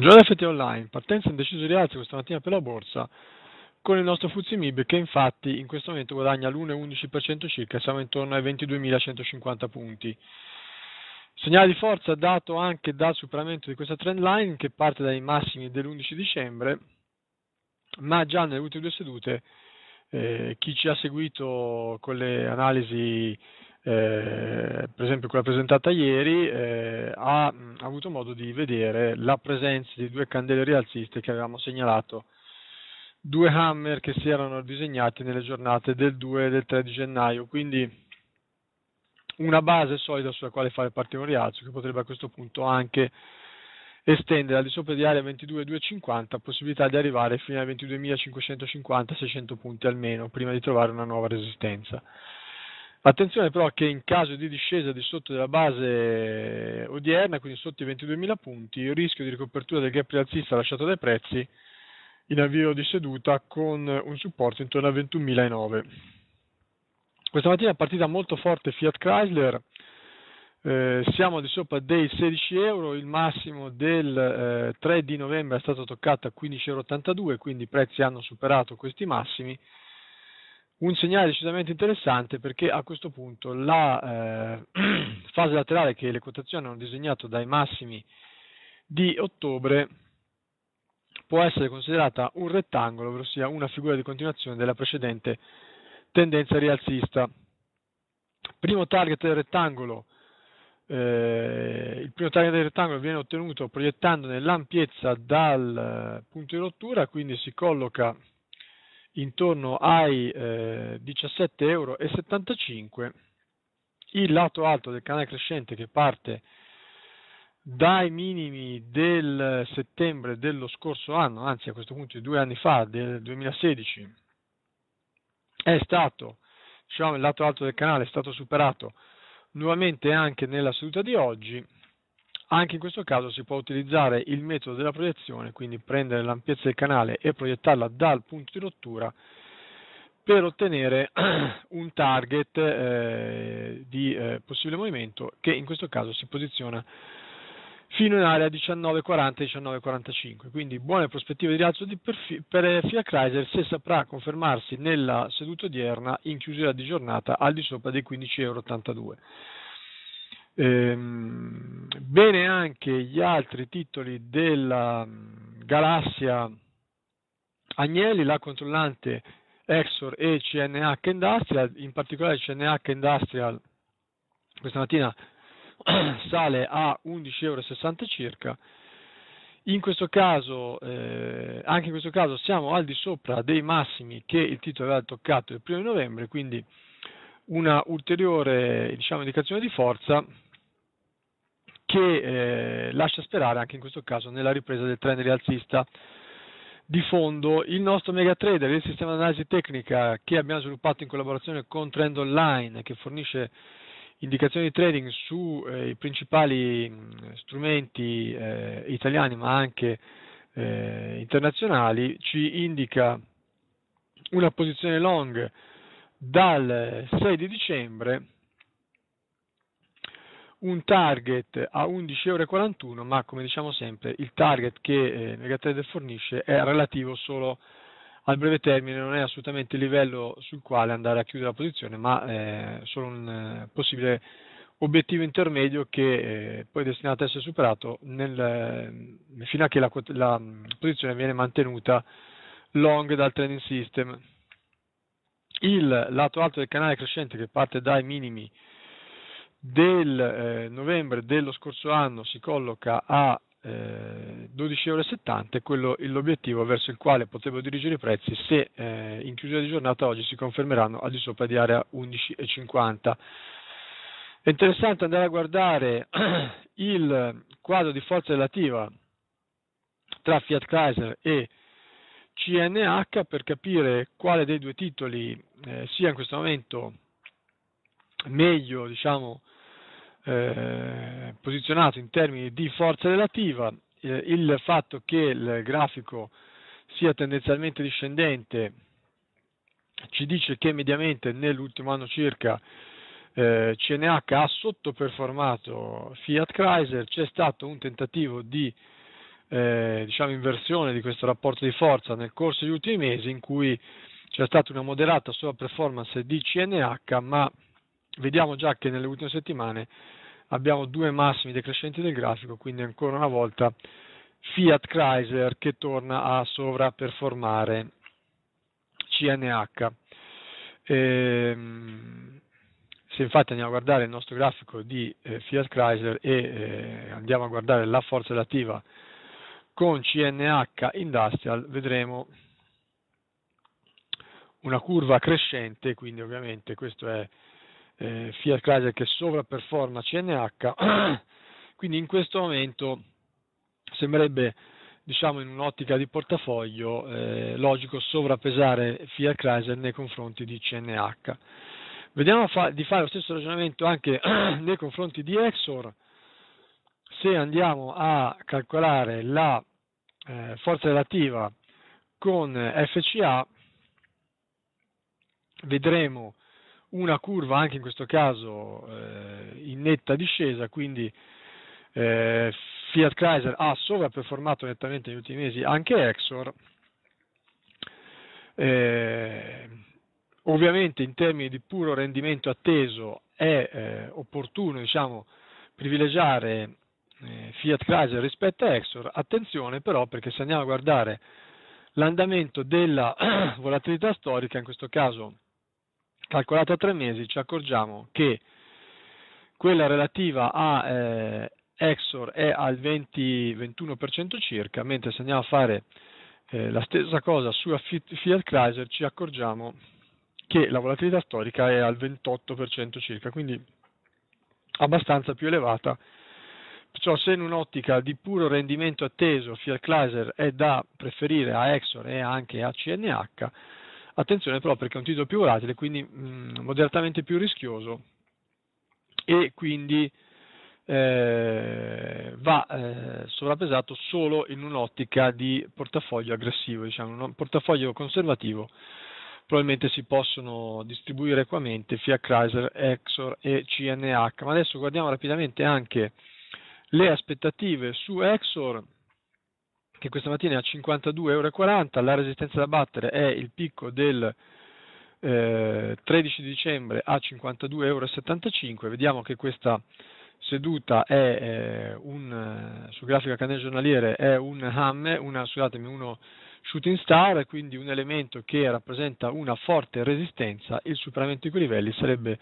Giornata FT online, partenza in deciso rialzo questa mattina per la borsa con il nostro Fuzzi Mib che infatti in questo momento guadagna l'1,11% circa, siamo intorno ai 22.150 punti. Segnale di forza dato anche dal superamento di questa trend line che parte dai massimi dell'11 dicembre, ma già nelle ultime due sedute eh, chi ci ha seguito con le analisi eh, per esempio quella presentata ieri, eh, ha, ha, mm, avuto modo di vedere la presenza di due candele rialziste che avevamo segnalato, due hammer che si erano disegnati nelle giornate del 2 e del 3 di gennaio, quindi una base solida sulla quale fare partire un rialzo che potrebbe a questo punto anche estendere al di sopra di area 22.250 possibilità di arrivare fino a 22.550-600 punti almeno prima di trovare una nuova resistenza. Attenzione però che in caso di discesa di sotto della base eh, odierna, quindi sotto i 22.000 punti, il rischio di ricopertura del gap rialzista lasciato dai prezzi in avvio di seduta con un supporto intorno a 21.009. Questa mattina è partita molto forte Fiat Chrysler, eh, siamo di sopra dei 16 euro, il massimo del eh, 3 di novembre è stato toccato a 15,82 euro, quindi i prezzi hanno superato questi massimi un segnale decisamente interessante perché a questo punto la eh, fase laterale che le quotazioni hanno disegnato dai massimi di ottobre può essere considerata un rettangolo, ossia una figura di continuazione della precedente tendenza rialzista. Primo target del rettangolo, eh, il primo target del rettangolo viene ottenuto proiettandone l'ampiezza dal eh, punto di rottura, quindi si colloca intorno ai eh, 17,75 euro il lato alto del canale crescente che parte dai minimi del settembre dello scorso anno, anzi a questo punto due anni fa, del 2016, è stato, diciamo, il lato alto del canale è stato superato nuovamente anche nella seduta di oggi anche in questo caso si può utilizzare il metodo della proiezione, quindi prendere l'ampiezza del canale e proiettarla dal punto di rottura per ottenere un target eh, di eh, possibile movimento che in questo caso si posiziona fino in area 1940-1945. Quindi buone prospettive di rialzo di per eh, Fiat Chrysler se saprà confermarsi nella seduta odierna in chiusura di giornata al di sopra dei 15,82 euro. Ehm, bene anche gli altri titoli della mm, galassia Agnelli, la controllante Exor e CNH Industrial, in particolare CNH Industrial questa mattina sale a 11,60 euro circa. In questo caso, eh, anche in questo caso siamo al di sopra dei massimi che il titolo aveva toccato il 1 novembre, quindi una ulteriore diciamo, indicazione di forza che eh, lascia sperare anche in questo caso nella ripresa del trend rialzista di fondo. Il nostro MegaTrader, il sistema di analisi tecnica che abbiamo sviluppato in collaborazione con Trend Online, che fornisce indicazioni di trading sui eh, principali mm, strumenti eh, italiani ma anche eh, internazionali, ci indica una posizione long dal 6 di dicembre un target a 11,41 euro, ma come diciamo sempre il target che eh, Megatrader fornisce è relativo solo al breve termine, non è assolutamente il livello sul quale andare a chiudere la posizione, ma è eh, solo un eh, possibile obiettivo intermedio che eh, poi è destinato a essere superato nel, eh, fino a che la, la mm, posizione viene mantenuta long dal trading system. Il lato alto del canale crescente che parte dai minimi del eh, novembre dello scorso anno si colloca a eh, 12,70 euro, quello è l'obiettivo verso il quale potevo dirigere i prezzi se eh, in chiusura di giornata oggi si confermeranno al di sopra di area 11,50. È interessante andare a guardare il quadro di forza relativa tra Fiat Chrysler e CNH per capire quale dei due titoli eh, sia in questo momento meglio diciamo, eh, posizionato in termini di forza relativa, eh, il fatto che il grafico sia tendenzialmente discendente ci dice che mediamente nell'ultimo anno circa eh, CNH ha sottoperformato Fiat Chrysler, c'è stato un tentativo di eh, diciamo inversione di questo rapporto di forza nel corso degli ultimi mesi in cui c'è stata una moderata sovraperformance di CNH, ma Vediamo già che nelle ultime settimane abbiamo due massimi decrescenti del grafico, quindi ancora una volta Fiat Chrysler che torna a sovraperformare CNH. Ehm, se infatti andiamo a guardare il nostro grafico di eh, Fiat Chrysler e eh, andiamo a guardare la forza relativa con CNH Industrial, vedremo una curva crescente, quindi ovviamente questo è eh, Fiat Chrysler che sovraperforma CNH, quindi in questo momento sembrerebbe diciamo in un'ottica di portafoglio eh, logico sovrappesare Fiat Chrysler nei confronti di CNH. Vediamo fa- di fare lo stesso ragionamento anche nei confronti di Exor. Se andiamo a calcolare la eh, forza relativa con FCA, vedremo una curva anche in questo caso eh, in netta discesa, quindi eh, Fiat Chrysler ha sovraperformato nettamente negli ultimi mesi anche Exor. Eh, ovviamente in termini di puro rendimento atteso è eh, opportuno diciamo, privilegiare eh, Fiat Chrysler rispetto a Exor, attenzione però perché se andiamo a guardare l'andamento della volatilità storica, in questo caso calcolata a tre mesi, ci accorgiamo che quella relativa a eh, Exor è al 20-21% circa, mentre se andiamo a fare eh, la stessa cosa su Fiat Chrysler ci accorgiamo che la volatilità storica è al 28% circa, quindi abbastanza più elevata. Perciò se in un'ottica di puro rendimento atteso Fiat Chrysler è da preferire a Exor e anche a CNH, Attenzione però perché è un titolo più volatile, quindi mh, mm, moderatamente più rischioso e quindi eh, va eh, sovrappesato solo in un'ottica di portafoglio aggressivo, diciamo, un portafoglio conservativo. Probabilmente si possono distribuire equamente Fiat Chrysler, Exor e CNH, ma adesso guardiamo rapidamente anche le aspettative su Exor che questa mattina è a 52,40 euro, la resistenza da battere è il picco del eh, 13 dicembre a 52,75 euro, vediamo che questa seduta è eh, un, eh, sul grafico a candele giornaliere è un ham, una, scusatemi, uno shooting star, quindi un elemento che rappresenta una forte resistenza, il superamento di quei livelli sarebbe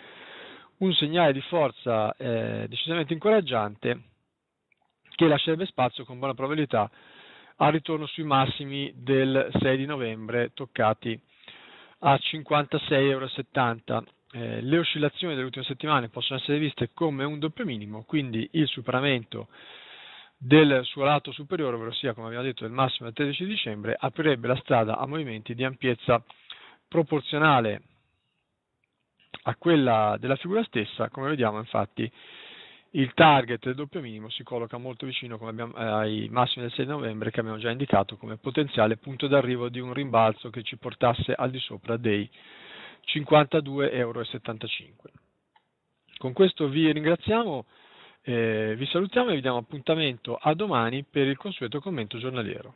un segnale di forza eh, decisamente incoraggiante che lascerebbe spazio con buona probabilità al ritorno sui massimi del 6 di novembre toccati a 56,70 euro. Eh, le oscillazioni delle ultime settimane possono essere viste come un doppio minimo, quindi il superamento del suo lato superiore, ovvero sia, come abbiamo detto, del massimo del 13 dicembre, aprirebbe la strada a movimenti di ampiezza proporzionale a quella della figura stessa, come vediamo infatti il target del doppio minimo si colloca molto vicino abbiamo, eh, ai massimi del 6 novembre che abbiamo già indicato come potenziale punto d'arrivo di un rimbalzo che ci portasse al di sopra dei 52,75 euro. Con questo vi ringraziamo, eh, vi salutiamo e vi diamo appuntamento a domani per il consueto commento giornaliero.